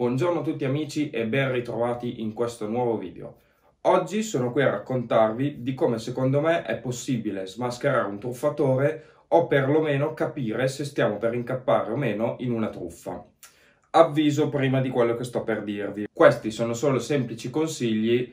Buongiorno a tutti amici e ben ritrovati in questo nuovo video. Oggi sono qui a raccontarvi di come secondo me è possibile smascherare un truffatore o perlomeno capire se stiamo per incappare o meno in una truffa. Avviso prima di quello che sto per dirvi. Questi sono solo semplici consigli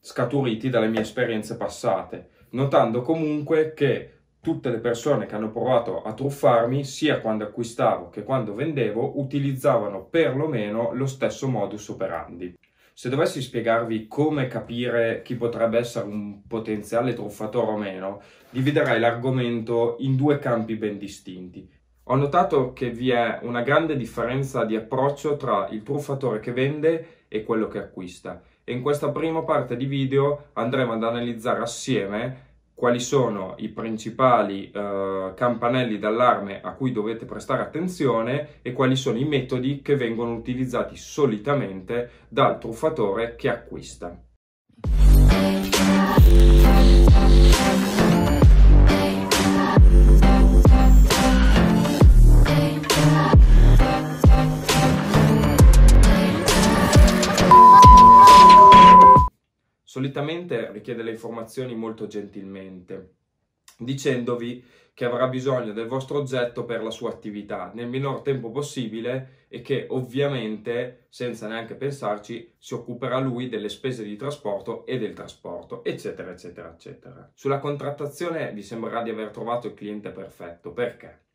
scaturiti dalle mie esperienze passate, notando comunque che tutte le persone che hanno provato a truffarmi, sia quando acquistavo che quando vendevo, utilizzavano perlomeno lo stesso modus operandi. Se dovessi spiegarvi come capire chi potrebbe essere un potenziale truffatore o meno, dividerei l'argomento in due campi ben distinti. Ho notato che vi è una grande differenza di approccio tra il truffatore che vende e quello che acquista e in questa prima parte di video andremo ad analizzare assieme quali sono i principali eh, campanelli d'allarme a cui dovete prestare attenzione e quali sono i metodi che vengono utilizzati solitamente dal truffatore che acquista. direttamente richiede le informazioni molto gentilmente, dicendovi che avrà bisogno del vostro oggetto per la sua attività nel minor tempo possibile e che ovviamente, senza neanche pensarci, si occuperà lui delle spese di trasporto e del trasporto, eccetera, eccetera, eccetera. Sulla contrattazione vi sembrerà di aver trovato il cliente perfetto. Perché?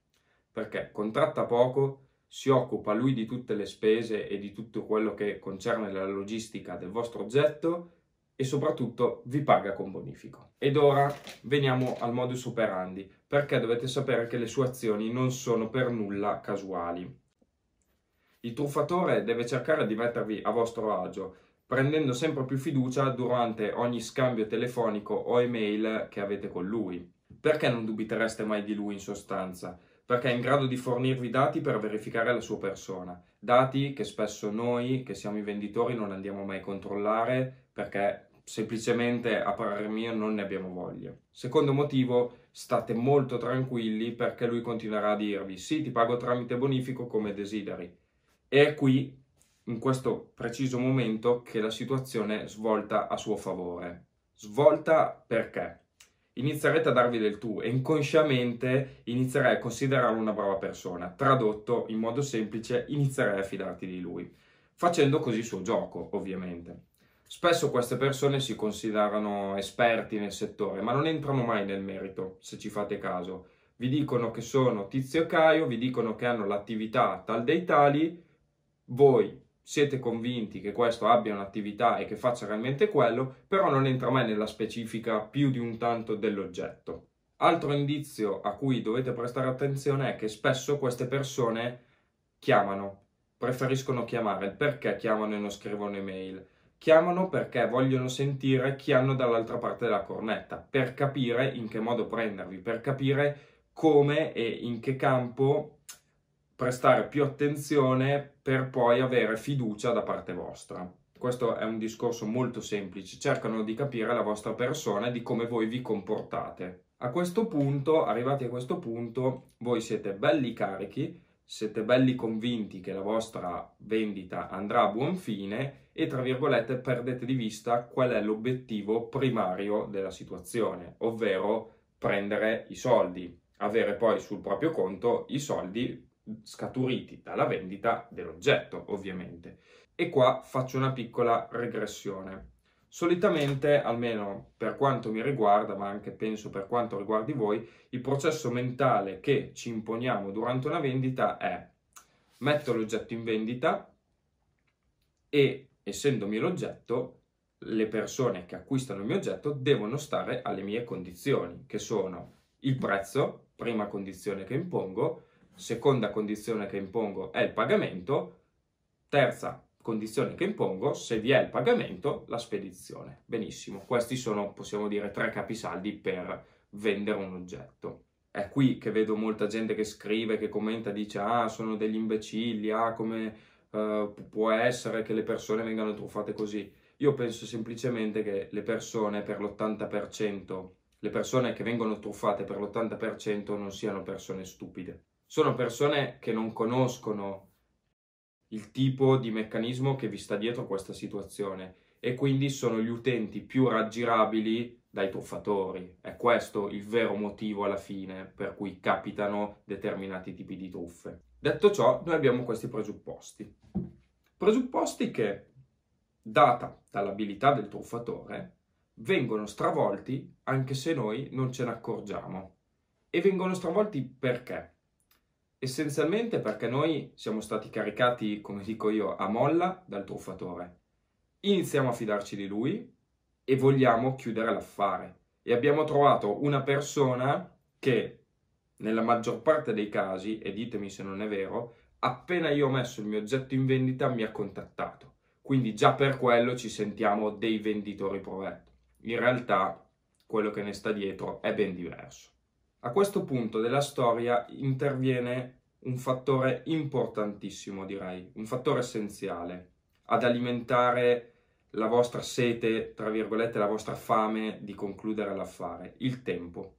Perché contratta poco, si occupa lui di tutte le spese e di tutto quello che concerne la logistica del vostro oggetto e soprattutto vi paga con bonifico. Ed ora veniamo al modus operandi, perché dovete sapere che le sue azioni non sono per nulla casuali. Il truffatore deve cercare di mettervi a vostro agio, prendendo sempre più fiducia durante ogni scambio telefonico o email che avete con lui. Perché non dubitereste mai di lui in sostanza? perché è in grado di fornirvi dati per verificare la sua persona, dati che spesso noi, che siamo i venditori, non andiamo mai a controllare perché semplicemente a parere mio non ne abbiamo voglia. Secondo motivo, state molto tranquilli perché lui continuerà a dirvi sì, ti pago tramite bonifico come desideri. E è qui, in questo preciso momento, che la situazione è svolta a suo favore. Svolta perché? inizierete a darvi del tu e inconsciamente inizierai a considerarlo una brava persona. Tradotto in modo semplice, inizierai a fidarti di lui, facendo così il suo gioco, ovviamente. Spesso queste persone si considerano esperti nel settore, ma non entrano mai nel merito, se ci fate caso. Vi dicono che sono Tizio e Caio, vi dicono che hanno l'attività tal dei tali, voi siete convinti che questo abbia un'attività e che faccia realmente quello, però non entra mai nella specifica più di un tanto dell'oggetto. Altro indizio a cui dovete prestare attenzione è che spesso queste persone chiamano, preferiscono chiamare. Perché chiamano e non scrivono email? Chiamano perché vogliono sentire chi hanno dall'altra parte della cornetta, per capire in che modo prendervi, per capire come e in che campo prestare più attenzione per poi avere fiducia da parte vostra. Questo è un discorso molto semplice, cercano di capire la vostra persona e di come voi vi comportate. A questo punto, arrivati a questo punto, voi siete belli carichi, siete belli convinti che la vostra vendita andrà a buon fine e tra virgolette perdete di vista qual è l'obiettivo primario della situazione, ovvero prendere i soldi, avere poi sul proprio conto i soldi scaturiti dalla vendita dell'oggetto, ovviamente. E qua faccio una piccola regressione. Solitamente, almeno per quanto mi riguarda, ma anche penso per quanto riguardi voi, il processo mentale che ci imponiamo durante una vendita è metto l'oggetto in vendita e, essendomi l'oggetto, le persone che acquistano il mio oggetto devono stare alle mie condizioni, che sono il prezzo, prima condizione che impongo, Seconda condizione che impongo è il pagamento. Terza condizione che impongo, se vi è il pagamento, la spedizione. Benissimo, questi sono, possiamo dire, tre capisaldi per vendere un oggetto. È qui che vedo molta gente che scrive, che commenta, dice ah sono degli imbecilli, ah come uh, può essere che le persone vengano truffate così. Io penso semplicemente che le persone per l'80%, le persone che vengono truffate per l'80% non siano persone stupide sono persone che non conoscono il tipo di meccanismo che vi sta dietro questa situazione e quindi sono gli utenti più raggirabili dai truffatori. È questo il vero motivo alla fine per cui capitano determinati tipi di truffe. Detto ciò, noi abbiamo questi presupposti. Presupposti che, data dall'abilità del truffatore, vengono stravolti anche se noi non ce ne accorgiamo. E vengono stravolti perché? Essenzialmente perché noi siamo stati caricati, come dico io, a molla dal truffatore. Iniziamo a fidarci di lui e vogliamo chiudere l'affare. E abbiamo trovato una persona che, nella maggior parte dei casi, e ditemi se non è vero, appena io ho messo il mio oggetto in vendita mi ha contattato. Quindi già per quello ci sentiamo dei venditori provetti. In realtà quello che ne sta dietro è ben diverso. A questo punto della storia interviene un fattore importantissimo, direi, un fattore essenziale ad alimentare la vostra sete, tra virgolette, la vostra fame di concludere l'affare, il tempo.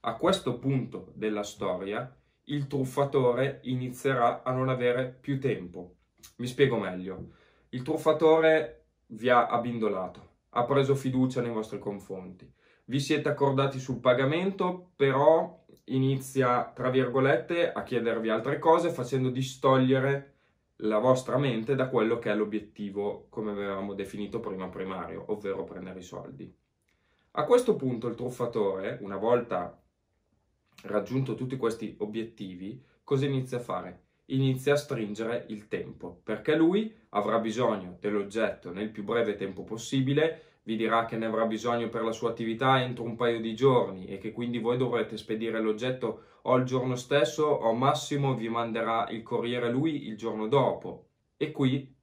A questo punto della storia, il truffatore inizierà a non avere più tempo. Mi spiego meglio. Il truffatore vi ha abbindolato, ha preso fiducia nei vostri confronti. Vi siete accordati sul pagamento, però inizia, tra virgolette, a chiedervi altre cose facendo distogliere la vostra mente da quello che è l'obiettivo, come avevamo definito prima, primario, ovvero prendere i soldi. A questo punto il truffatore, una volta raggiunto tutti questi obiettivi, cosa inizia a fare? inizia a stringere il tempo, perché lui avrà bisogno dell'oggetto nel più breve tempo possibile, vi dirà che ne avrà bisogno per la sua attività entro un paio di giorni e che quindi voi dovrete spedire l'oggetto o il giorno stesso o massimo vi manderà il corriere lui il giorno dopo. E qui,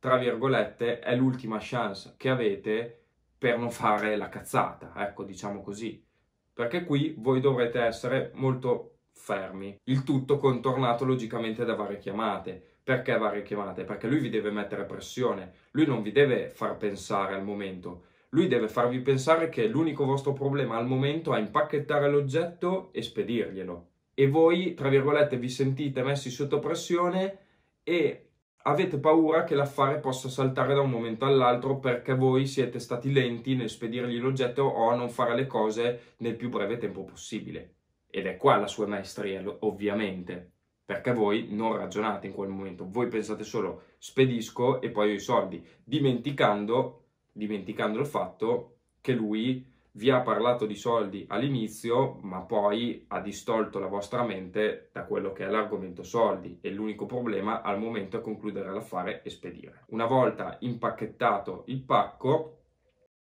tra virgolette, è l'ultima chance che avete per non fare la cazzata, ecco, diciamo così. Perché qui voi dovrete essere molto fermi. Il tutto contornato logicamente da varie chiamate. Perché varie chiamate? Perché lui vi deve mettere pressione, lui non vi deve far pensare al momento. Lui deve farvi pensare che l'unico vostro problema al momento è impacchettare l'oggetto e spedirglielo. E voi, tra virgolette, vi sentite messi sotto pressione e avete paura che l'affare possa saltare da un momento all'altro perché voi siete stati lenti nel spedirgli l'oggetto o a non fare le cose nel più breve tempo possibile. Ed è qua la sua maestria, ovviamente, perché voi non ragionate in quel momento, voi pensate solo spedisco e poi ho i soldi, dimenticando, dimenticando il fatto che lui vi ha parlato di soldi all'inizio, ma poi ha distolto la vostra mente da quello che è l'argomento soldi e l'unico problema al momento è concludere l'affare e spedire. Una volta impacchettato il pacco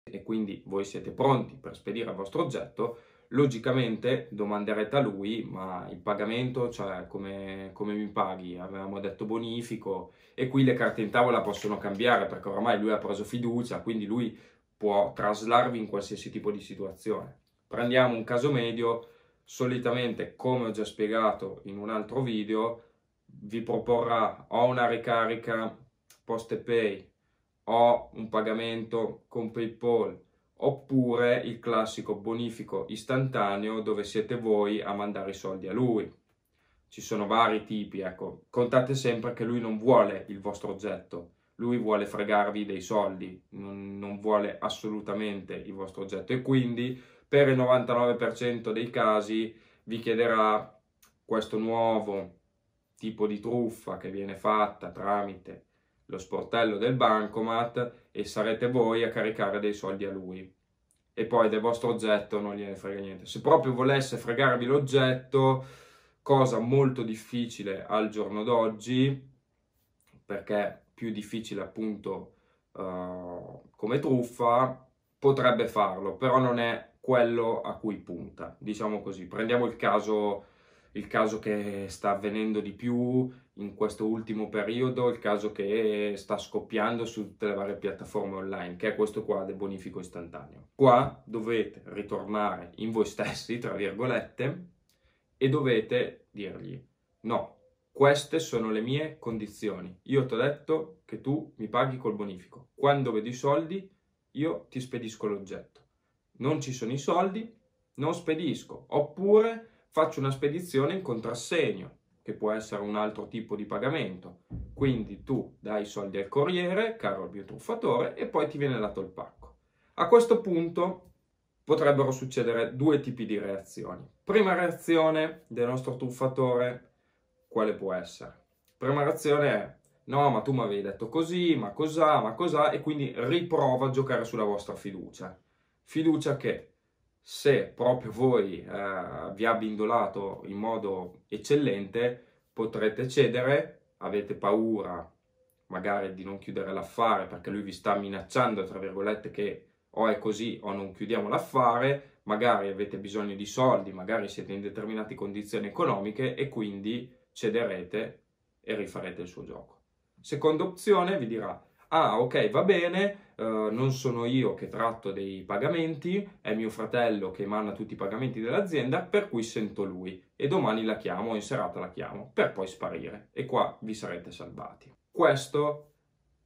e quindi voi siete pronti per spedire il vostro oggetto, Logicamente domanderete a lui, ma il pagamento, cioè come, come mi paghi? Avevamo detto bonifico e qui le carte in tavola possono cambiare perché ormai lui ha preso fiducia, quindi lui può traslarvi in qualsiasi tipo di situazione. Prendiamo un caso medio, solitamente come ho già spiegato in un altro video, vi proporrà o una ricarica post pay o un pagamento con PayPal oppure il classico bonifico istantaneo dove siete voi a mandare i soldi a lui. Ci sono vari tipi, ecco. Contate sempre che lui non vuole il vostro oggetto, lui vuole fregarvi dei soldi, non, non vuole assolutamente il vostro oggetto e quindi per il 99% dei casi vi chiederà questo nuovo tipo di truffa che viene fatta tramite lo sportello del bancomat e sarete voi a caricare dei soldi a lui. E poi del vostro oggetto non gliene frega niente. Se proprio volesse fregarvi l'oggetto, cosa molto difficile al giorno d'oggi, perché più difficile appunto uh, come truffa, potrebbe farlo, però non è quello a cui punta. Diciamo così, prendiamo il caso il caso che sta avvenendo di più in questo ultimo periodo, il caso che sta scoppiando su tutte le varie piattaforme online, che è questo qua del bonifico istantaneo. Qua dovete ritornare in voi stessi, tra virgolette, e dovete dirgli no, queste sono le mie condizioni. Io ti ho detto che tu mi paghi col bonifico. Quando vedo i soldi, io ti spedisco l'oggetto. Non ci sono i soldi, non spedisco. Oppure faccio una spedizione in contrassegno, che può essere un altro tipo di pagamento. Quindi tu dai i soldi al corriere, caro il mio truffatore, e poi ti viene dato il pacco. A questo punto potrebbero succedere due tipi di reazioni. Prima reazione del nostro truffatore, quale può essere? Prima reazione è no, ma tu mi avevi detto così, ma cos'ha, ma cos'ha, e quindi riprova a giocare sulla vostra fiducia. Fiducia che se proprio voi eh, vi ha in modo eccellente, potrete cedere, avete paura magari di non chiudere l'affare perché lui vi sta minacciando, tra virgolette, che o è così o non chiudiamo l'affare, magari avete bisogno di soldi, magari siete in determinate condizioni economiche e quindi cederete e rifarete il suo gioco. Seconda opzione vi dirà ah ok va bene, Uh, non sono io che tratto dei pagamenti, è mio fratello che manda tutti i pagamenti dell'azienda, per cui sento lui e domani la chiamo, in serata la chiamo, per poi sparire e qua vi sarete salvati. Questo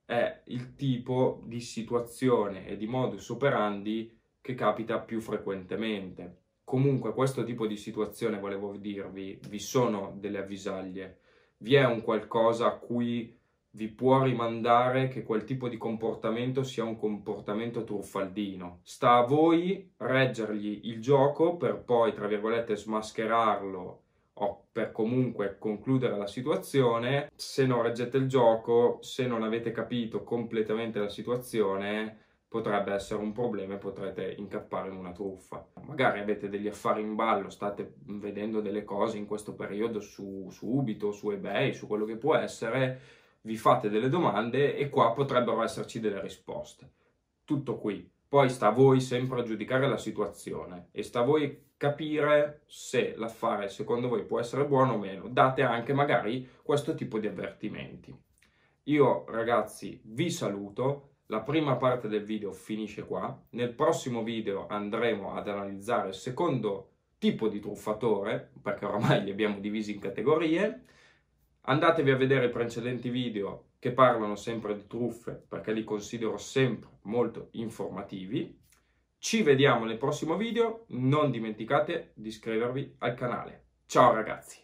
è il tipo di situazione e di modus operandi che capita più frequentemente. Comunque questo tipo di situazione, volevo dirvi, vi sono delle avvisaglie, vi è un qualcosa a cui vi può rimandare che quel tipo di comportamento sia un comportamento truffaldino. Sta a voi reggergli il gioco per poi, tra virgolette, smascherarlo o per comunque concludere la situazione. Se non reggete il gioco, se non avete capito completamente la situazione, potrebbe essere un problema e potrete incappare in una truffa. Magari avete degli affari in ballo, state vedendo delle cose in questo periodo su, su Ubito, su eBay, su quello che può essere vi fate delle domande e qua potrebbero esserci delle risposte. Tutto qui. Poi sta a voi sempre a giudicare la situazione e sta a voi capire se l'affare secondo voi può essere buono o meno. Date anche magari questo tipo di avvertimenti. Io ragazzi vi saluto, la prima parte del video finisce qua. Nel prossimo video andremo ad analizzare il secondo tipo di truffatore, perché ormai li abbiamo divisi in categorie, Andatevi a vedere i precedenti video che parlano sempre di truffe perché li considero sempre molto informativi. Ci vediamo nel prossimo video, non dimenticate di iscrivervi al canale. Ciao ragazzi!